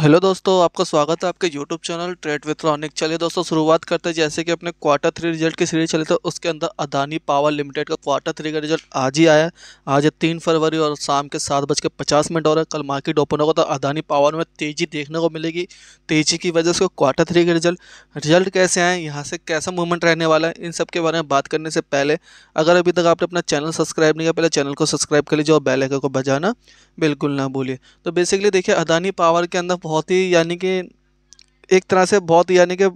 hello दोस्तों आपका स्वागत है आपके YouTube channel trade with Ronik चलिए दोस्तों शुरुआत करते हैं जैसे कि अपने क्वार्टर थ्री रिजल्ट की सीरीज चली तो उसके अंदर अदानी पावर लिमिटेड का क्वार्टर थ्री का रिजल्ट आज ही आया आज है तीन फरवरी और शाम के सात बज के पचास मिनट और कल मार्केट ओपन होगा तो अदानी पावर में तेज़ी देखने को मिलेगी तेज़ी की वजह से क्वार्टर थ्री का रिजल्ट रिजल्ट कैसे आए यहाँ से कैसा मूवमेंट रहने वाला है इन सब के बारे में बात करने से पहले अगर अभी तक आपने अपना चैनल सब्सक्राइब नहीं किया पहले चैनल को सब्सक्राइब कर लीजिए और बेलाइकन को बजाना बिल्कुल ना भूलिए तो बेसिकली देखिए अदानी पावर के अंदर बहुत ही यानी कि एक तरह से बहुत यानी कि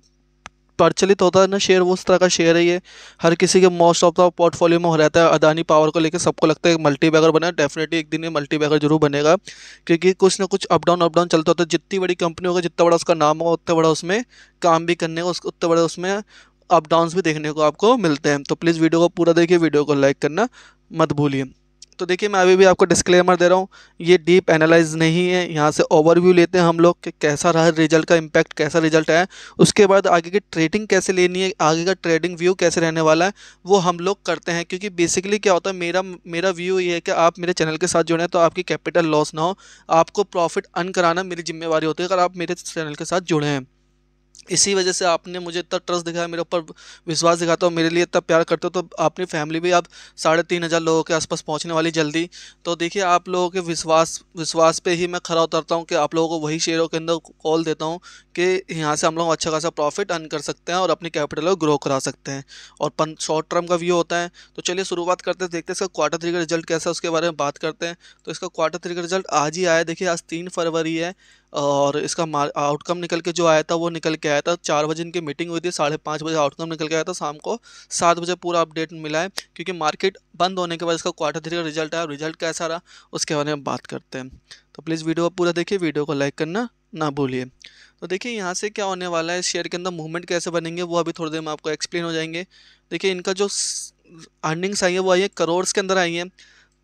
प्रचलित होता है ना शेयर वो उस तरह का शेयर है ये हर किसी के मोस्ट ऑफ द पोर्टफोलियो में हो रहता है अदानी पावर को लेकर सबको लगता है मल्टी बैगर बना डेफिनेटली एक दिन ये मल्टी बैगर जरूर बनेगा क्योंकि कुछ ना कुछ अप डाउन अप डाउन चलता होता है जितनी बड़ी कंपनी होगा जितना बड़ा उसका नाम होगा उतना बड़ा उसमें काम भी करने का उतना बड़ा उसमें अपडाउन भी देखने को आपको मिलते हैं तो प्लीज़ वीडियो को पूरा देखिए वीडियो को लाइक करना मत भूलिए तो देखिए मैं अभी भी आपको डिस्क्लेमर दे रहा हूँ ये डीप एनालाइज नहीं है यहाँ से ओवरव्यू लेते हैं हम लोग कि कैसा रहा रिजल्ट का इम्पैक्ट कैसा रिजल्ट है उसके बाद आगे की ट्रेडिंग कैसे लेनी है आगे का ट्रेडिंग व्यू कैसे रहने वाला है वो हम लोग करते हैं क्योंकि बेसिकली क्या होता है मेरा मेरा व्यू ये है कि आप मेरे चैनल के साथ जुड़े हैं तो आपकी कैपिटल लॉस ना हो आपको प्रॉफिट अन कराना मेरी जिम्मेवारी होती है अगर आप मेरे चैनल के साथ जुड़े हैं इसी वजह से आपने मुझे इतना ट्रस्ट दिखाया मेरे ऊपर विश्वास दिखाता हो मेरे लिए इतना प्यार करते हो तो अपनी फैमिली भी अब साढ़े तीन हज़ार लोगों के आसपास पहुंचने वाली जल्दी तो देखिए आप लोगों के विश्वास विश्वास पे ही मैं खरा उतरता हूँ कि आप लोगों को वही शेयरों के अंदर कॉल देता हूँ कि यहाँ से हम लोग अच्छा खासा प्रॉफिट अर्न कर सकते हैं और अपनी कैपिटल को ग्रो करा सकते हैं और शॉर्ट टर्म का व्यू होता है तो चलिए शुरुआत करते हैं देखते हैं इसका क्वार्टर थ्री का रिजल्ट कैसा है उसके बारे में बात करते हैं तो इसका क्वार्टर थ्री का रिजल्ट आज ही आया देखिए आज तीन फरवरी है और इसका आउटकम निकल के जो आया था वो निकल के आया था चार बजे इनकी मीटिंग हुई थी साढ़े पाँच बजे आउटकम निकल के आया था शाम को सात बजे पूरा अपडेट मिला है क्योंकि मार्केट बंद होने के बाद इसका क्वार्टर थ्री का रिजल्ट आया रिजल्ट कैसा रहा उसके बारे में बात करते हैं तो प्लीज़ वीडियो पूरा देखिए वीडियो को लाइक करना ना भूलिए तो देखिए यहाँ से क्या होने वाला है शेयर के अंदर मूवमेंट कैसे बनेंगे वो अभी थोड़ी देर में आपको एक्सप्लेन हो जाएंगे देखिए इनका जो अर्निंग्स आई है वो आई है करोड़ के अंदर आई हैं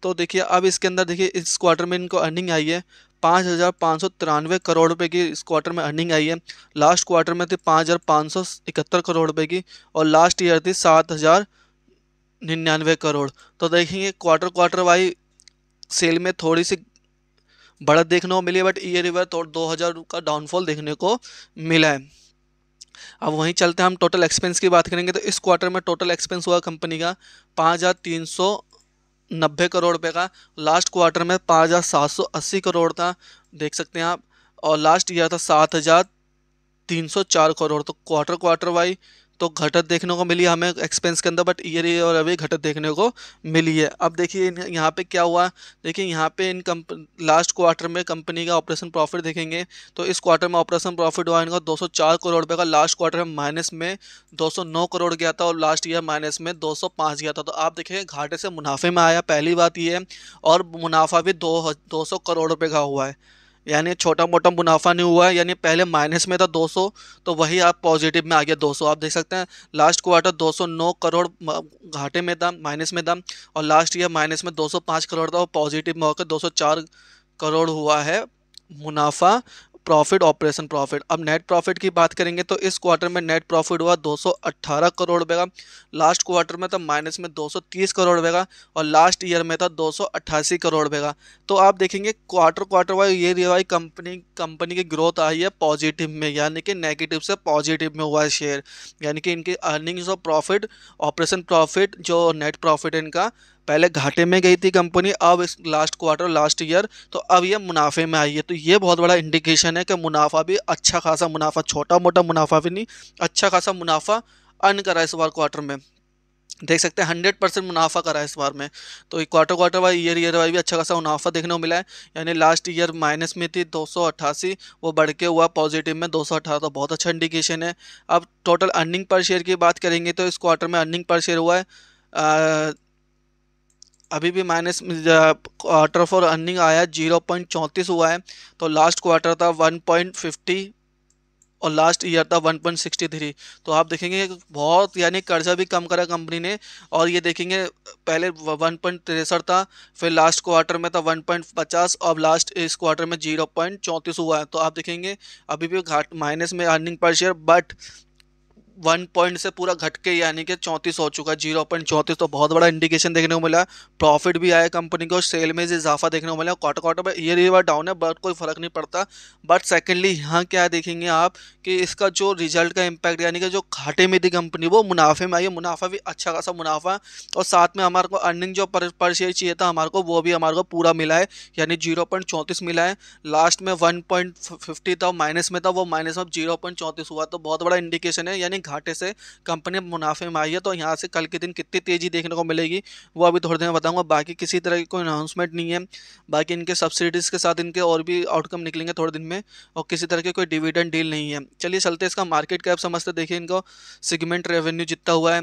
तो देखिए अब इसके अंदर देखिए इस क्वार्टर में इनको अर्निंग आई है पाँच हज़ार पाँच सौ तिरानवे करोड़ रुपए की इस क्वार्टर में अर्निंग आई है लास्ट क्वार्टर में थी पाँच हज़ार पाँच सौ इकहत्तर करोड़ रुपए की और लास्ट ईयर थी सात हज़ार निन्यानवे करोड़ तो देखेंगे क्वार्टर क्वार्टर वाई सेल में थोड़ी सी बढ़त देखने को मिली है बट ईयर ईयर तो दो हज़ार का डाउनफॉल देखने को मिला है अब वहीं चलते हैं हम टोटल एक्सपेंस की बात करेंगे तो इस क्वार्टर में टोटल एक्सपेंस हुआ कंपनी का पाँच हज़ार तीन सौ नब्बे करोड़ रुपये का लास्ट क्वार्टर में पाँच हज़ार सात सौ अस्सी करोड़ था देख सकते हैं आप और लास्ट ईयर था सात हज़ार तीन सौ चार करोड़ तो क्वार्टर क्वार्टर वाई तो घटत देखने को मिली हमें एक्सपेंस के अंदर बट ईयर और अभी घटत देखने को मिली है अब देखिए यहाँ पे क्या हुआ देखिए यहाँ पे इन कम्प लास्ट क्वार्टर में कंपनी का ऑपरेशन प्रॉफिट देखेंगे तो इस क्वार्टर में ऑपरेशन प्रॉफिट हुआ इनका 204 करोड़ रुपये का लास्ट क्वार्टर में माइनस में 209 करोड़ गया था और लास्ट ईयर माइनस में दो गया था तो आप देखिए घाटे से मुनाफे में आया पहली बात ये और मुनाफा भी दो, दो करोड़ रुपये का हुआ है यानी छोटा मोटा मुनाफा नहीं हुआ है यानी पहले माइनस में था 200 तो वही आप पॉजिटिव में आ गया 200 आप देख सकते हैं लास्ट क्वार्टर 209 करोड़ घाटे में था माइनस में था और लास्ट ईयर माइनस में 205 करोड़ था और पॉजिटिव में होकर 204 करोड़ हुआ है मुनाफा प्रॉफिट ऑपरेशन प्रॉफिट अब नेट प्रॉफिट की बात करेंगे तो इस क्वार्टर में नेट प्रॉफिट हुआ 218 करोड़ रुपये का लास्ट क्वार्टर में था माइनस में 230 करोड़ रुपये का और लास्ट ईयर में था 288 करोड़ रुपये का तो आप देखेंगे क्वार्टर क्वार्टर वाइज ये रिवाई कंपनी कंपनी की ग्रोथ आई है पॉजिटिव में यानी कि नेगेटिव से पॉजिटिव में हुआ शेयर यानी कि इनकी अर्निंग्स और प्रॉफिट ऑपरेशन प्रॉफिट जो नेट प्रॉफिट इनका पहले घाटे में गई थी कंपनी अब इस लास्ट क्वार्टर लास्ट ईयर तो अब ये मुनाफे में आई है तो ये बहुत बड़ा इंडिकेशन है कि मुनाफा भी अच्छा खासा मुनाफा छोटा मोटा मुनाफा भी नहीं अच्छा खासा मुनाफा अर्न करा इस बार क्वार्टर में देख सकते हैं हंड्रेड परसेंट मुनाफा करा है इस बार में तो quarter quarter Y year year Y भी अच्छा खासा मुनाफा देखने को मिला है यानी लास्ट ईयर माइनस में थी दो वो बढ़ के हुआ पॉजिटिव में दो तो बहुत अच्छा इंडिकेशन है अब टोटल अर्निंग पर शेयर की बात करेंगे तो इस क्वार्टर में अर्निंग पर शेयर हुआ है अभी भी माइनस क्वार्टर फॉर अर्निंग आया जीरो पॉइंट चौंतीस हुआ है तो लास्ट क्वार्टर था वन पॉइंट फिफ्टी और लास्ट ईयर था वन पॉइंट सिक्सटी थ्री तो आप देखेंगे बहुत यानी कर्जा भी कम करा कंपनी ने और ये देखेंगे पहले वन पॉइंट तिरसठ था फिर लास्ट क्वार्टर में था वन पॉइंट पचास और लास्ट इस क्वार्टर में जीरो पॉइंट चौंतीस हुआ है तो आप देखेंगे अभी भी घाट माइनस में अर्निंग पर शेयर बट वन पॉइंट से पूरा घट के यानी कि चौंतीस हो चुका है जीरो पॉइंट चौंतीस तो बहुत बड़ा इंडिकेशन देखने को मिला प्रॉफिट भी आया कंपनी को सेल में इजाफा देखने को मिला क्वार्टर क्वार्टर में ईयर ईयर डाउन है बट कोई फ़र्क नहीं पड़ता बट सेकेंडली यहाँ क्या देखेंगे आप कि इसका जो रिजल्ट का इम्पैक्ट यानी कि जो घाटे में थी कंपनी वो मुनाफे में आई है मुनाफा भी अच्छा खासा मुनाफा और साथ में हमारे को अर्निंग जो पर, पर शेयर चाहिए था हमारे को वो भी हमारे को पूरा मिला है यानी जीरो पॉइंट चौंतीस मिला है लास्ट में वन पॉइंट फिफ्टी था माइनस में था वो माइनस में जीरो पॉइंट चौंतीस हुआ तो बहुत बड़ा इंडिकेशन है यानी घाटे से कंपनी मुनाफे में आई है तो यहाँ से कल के दिन कितनी तेज़ी देखने को मिलेगी वो अभी थोड़ी देर में बताऊँगा बाकी किसी तरह की कोई अनाउंसमेंट नहीं है बाकी इनके सब्सिडीज़ के साथ इनके और भी आउटकम निकलेंगे थोड़े दिन में और किसी तरह की कोई डिविडेंड डील नहीं है चलिए चलते इसका मार्केट कैप समझते देखिए इनको सिगमेंट रेवेन्यू जितना हुआ है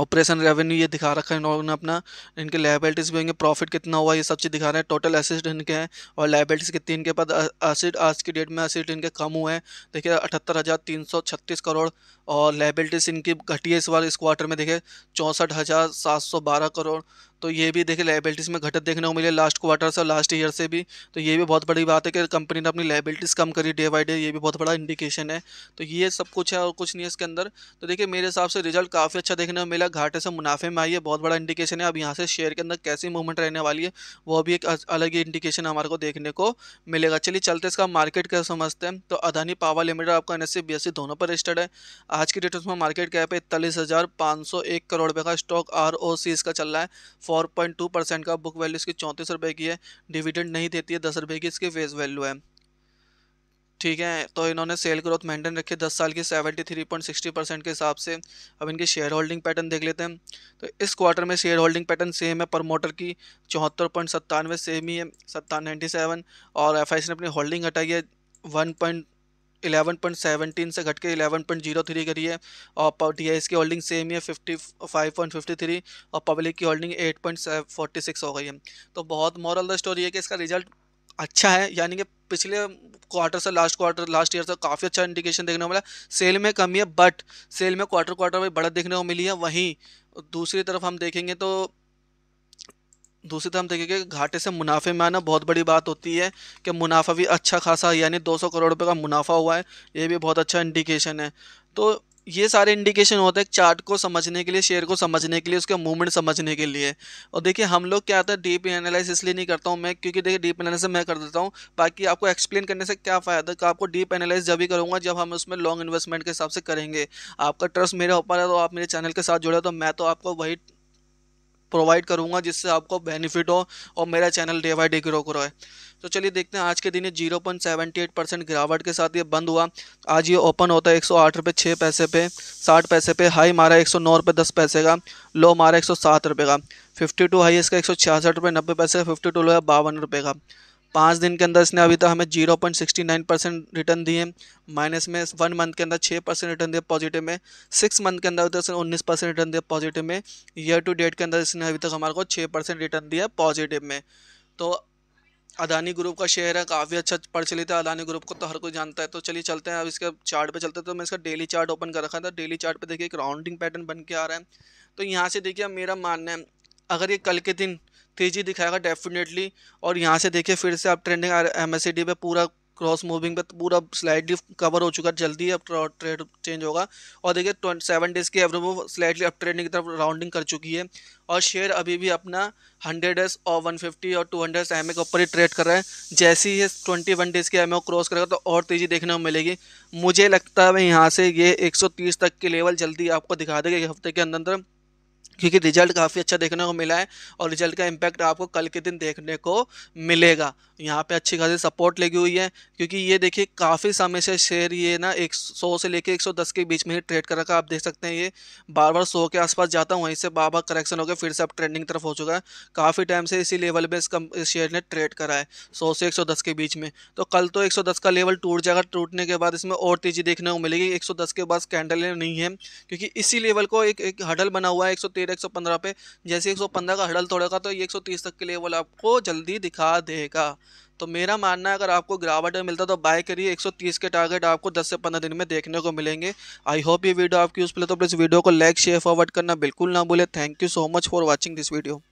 ऑपरेशन रेवेन्यू ये दिखा रखा है इन्होंने अपना इनके लाइबिलिटीज़ भी होंगे प्रॉफिट कितना हुआ ये सब चीज़ दिखा रहे हैं टोटल एसिड इनके हैं और लाइबिलिटीज़ कितनी इनके पास एसिड आज की डेट में एसिड इनके कम हुए हैं देखिए अठहत्तर हज़ार तीन सौ छत्तीस करोड़ और लाइबिलिटीज़ इनकी घटी है इस बार इस क्वार्टर में देखिए चौंसठ हज़ार सात सौ बारह करोड़ तो ये भी देखिए लाइबिलिटीज़ में घटत देखने को मिले लास्ट क्वार्टर से लास्ट ईयर से भी तो ये भी बहुत बड़ी बात है कि कंपनी ने अपनी लाइबिलिटीज़ कम करी डे बाई डे ये भी बहुत बड़ा इंडिकेशन है तो ये सब कुछ है और कुछ नहीं है इसके अंदर तो देखिए मेरे हिसाब से रिजल्ट काफ़ी अच्छा देखने को मिला घाटे से मुनाफे में आई है बहुत बड़ा इंडिकेशन है अब यहाँ से शेयर के अंदर कैसी मूवमेंट रहने वाली है वो भी एक अलग ही इंडिकेशन हमारे को देखने को मिलेगा चलिए चलते इसका मार्केट क्या समझते हैं तो अदानी पावर लिमिटेड आपका एन एस e e दोनों पर रजिस्टर्ड है आज की डेट उसमें मार्केट कैप है इकतालीस करोड़ रुपये का स्टॉक आर इसका चल रहा है 4.2 परसेंट का बुक वैल्यू इसकी चौंतीस रुपये की है डिविडेंड नहीं देती है दस रुपये की इसकी फेस वैल्यू है ठीक है तो इन्होंने सेल ग्रोथ मेंटेन रखी दस साल की seventy three point sixty percent के हिसाब से अब इनकी शेयर होल्डिंग पैटर्न देख लेते हैं तो इस क्वार्टर में शेयर होल्डिंग पैटर्न सेम है प्रमोटर की चौहत्तर पॉइंट सत्तानवे सेम ही है सत्तान नाइन्टी सेवन और एफ ने अपनी होल्डिंग हटाई है वन पॉइंट 11.17 से घट के 11.03 करी है और डी आई की होल्डिंग सेम ही है 55.53 और पब्लिक की होल्डिंग 8.46 हो गई है तो बहुत मॉरल द स्टोरी है कि इसका रिजल्ट अच्छा है यानी कि पिछले क्वार्टर से लास्ट क्वार्टर लास्ट ईयर से काफ़ी अच्छा इंडिकेशन देखने को मिला सेल में कमी है बट सेल में क्वार्टर क्वार्टर में बढ़त देखने को मिली है वहीं दूसरी तरफ हम देखेंगे तो दूसरी तरफ हम देखेंगे घाटे से मुनाफे में आना बहुत बड़ी बात होती है कि मुनाफा भी अच्छा खासा यानी 200 करोड़ रुपए का मुनाफा हुआ है ये भी बहुत अच्छा इंडिकेशन है तो ये सारे इंडिकेशन होते हैं चार्ट को समझने के लिए शेयर को समझने के लिए उसके मूवमेंट समझने के लिए और देखिए हम लोग क्या आता है डीप एनालिस इसलिए नहीं करता हूँ मैं क्योंकि देखिए डीप एनालिस मैं कर देता हूँ बाकी आपको एक्सप्लेन करने से क्या फ़ायदा कि तो आपको डीप एनालिस जब भी करूँगा जब हम उसमें लॉन्ग इन्वेस्टमेंट के हिसाब से करेंगे आपका ट्रस्ट मेरे ऊपर है तो आप मेरे चैनल के साथ जुड़े तो मैं तो आपको वही प्रोवाइड करूँगा जिससे आपको बेनिफिट हो और मेरा channel day by day grow करो है तो चलिए देखते हैं आज के दिन ये zero point seventy eight percent गिरावट के साथ ये बंद हुआ आज ये ओपन होता है एक सौ आठ रुपये छः पैसे पे साठ पैसे पे हाई मारा एक सौ नौ रुपये दस पैसे का लो मारा एक सौ सात रुपये का फिफ्टी टू हाई इसका एक सौ छियासठ रुपये नब्बे पैसे का फिफ्टी टू लो है बावन रुपये का पाँच दिन के अंदर इसने अभी तक हमें zero point sixty nine percent return दिए माइनस में वन मंथ के अंदर छः परसेंट रिटर्न दिया पॉजिटिव में सिक्स मंथ के अंदर अभी तक इसने उन्नीस परसेंट रिटर्न दिया पॉजिटिव में ईयर टू डेट के अंदर इसने अभी तक हमारे को छः परसेंट रिटर्न दिया पॉजिटिव में तो अदानी ग्रुप का शेयर है काफ़ी अच्छा प्रचलित है अदानी ग्रुप को तो हर कोई जानता है तो चलिए चलते हैं अब इसके चार्ट पे चलते हैं तो मैं इसका डेली चार्ट ओपन कर रखा था डेली चार्ट पे देखिए एक राउंडिंग पैटर्न बन के आ रहा है तो यहाँ से देखिए मेरा मानना है अगर ये कल के दिन तेज़ी दिखाएगा डेफिनेटली और यहाँ से देखिए फिर से आप ट्रेंडिंग एम एस पे पूरा क्रॉस मूविंग पे पूरा स्लाइडली कवर हो चुका है जल्दी अब ट्रेड चेंज होगा और देखिए सेवन डेज़ की एवरेज वो स्लाइडली अप ट्रेंडिंग की तरफ राउंडिंग कर चुकी है और शेयर अभी भी अपना हंड्रेड एस और वन फिफ्टी और टू हंड्रेड एम ए के ऊपर ही ट्रेड कर रहा है जैसे ही ट्वेंटी वन डेज़ के एम क्रॉस करेगा तो और तेज़ी देखने को मिलेगी मुझे लगता है यहाँ से ये एक सौ तीस तक के लेवल जल्दी आपको दिखा देगा एक हफ्ते के अंदर अंदर क्योंकि रिजल्ट काफ़ी अच्छा देखने को मिला है और रिजल्ट का इम्पैक्ट आपको कल के दिन देखने को मिलेगा यहाँ पे अच्छी खासी सपोर्ट लगी हुई है क्योंकि ये देखिए काफ़ी समय से शेयर ये ना एक सौ से लेके 110 के बीच में ही ट्रेड कर रखा आप देख सकते हैं ये बार बार सौ के आसपास जाता हूँ वहीं से बार बार करेक्शन हो गया फिर से अब ट्रेंडिंग तरफ हो चुका है काफ़ी टाइम से इसी लेवल में इस, कम, इस शेयर ने ट्रेड करा है सौ से एक के बीच में तो कल तो एक का लेवल टूट जाएगा टूटने के बाद इसमें और तेज़ी देखने को मिलेगी एक के बाद कैंडल नहीं है क्योंकि इसी लेवल को एक हडल बना हुआ है एक लीड 115 पे जैसे 115 का हडल तोड़ेगा तो ये 130 तक के लेवल आपको जल्दी दिखा देगा तो मेरा मानना है अगर आपको गिरावट में मिलता तो बाय करिए 130 के टारगेट आपको 10 से 15 दिन में देखने को मिलेंगे आई होप ये वीडियो आपकी यूज़फुल है तो प्लीज़ वीडियो को लाइक शेयर फॉरवर्ड करना बिल्कुल ना भूले thank you so much for watching this video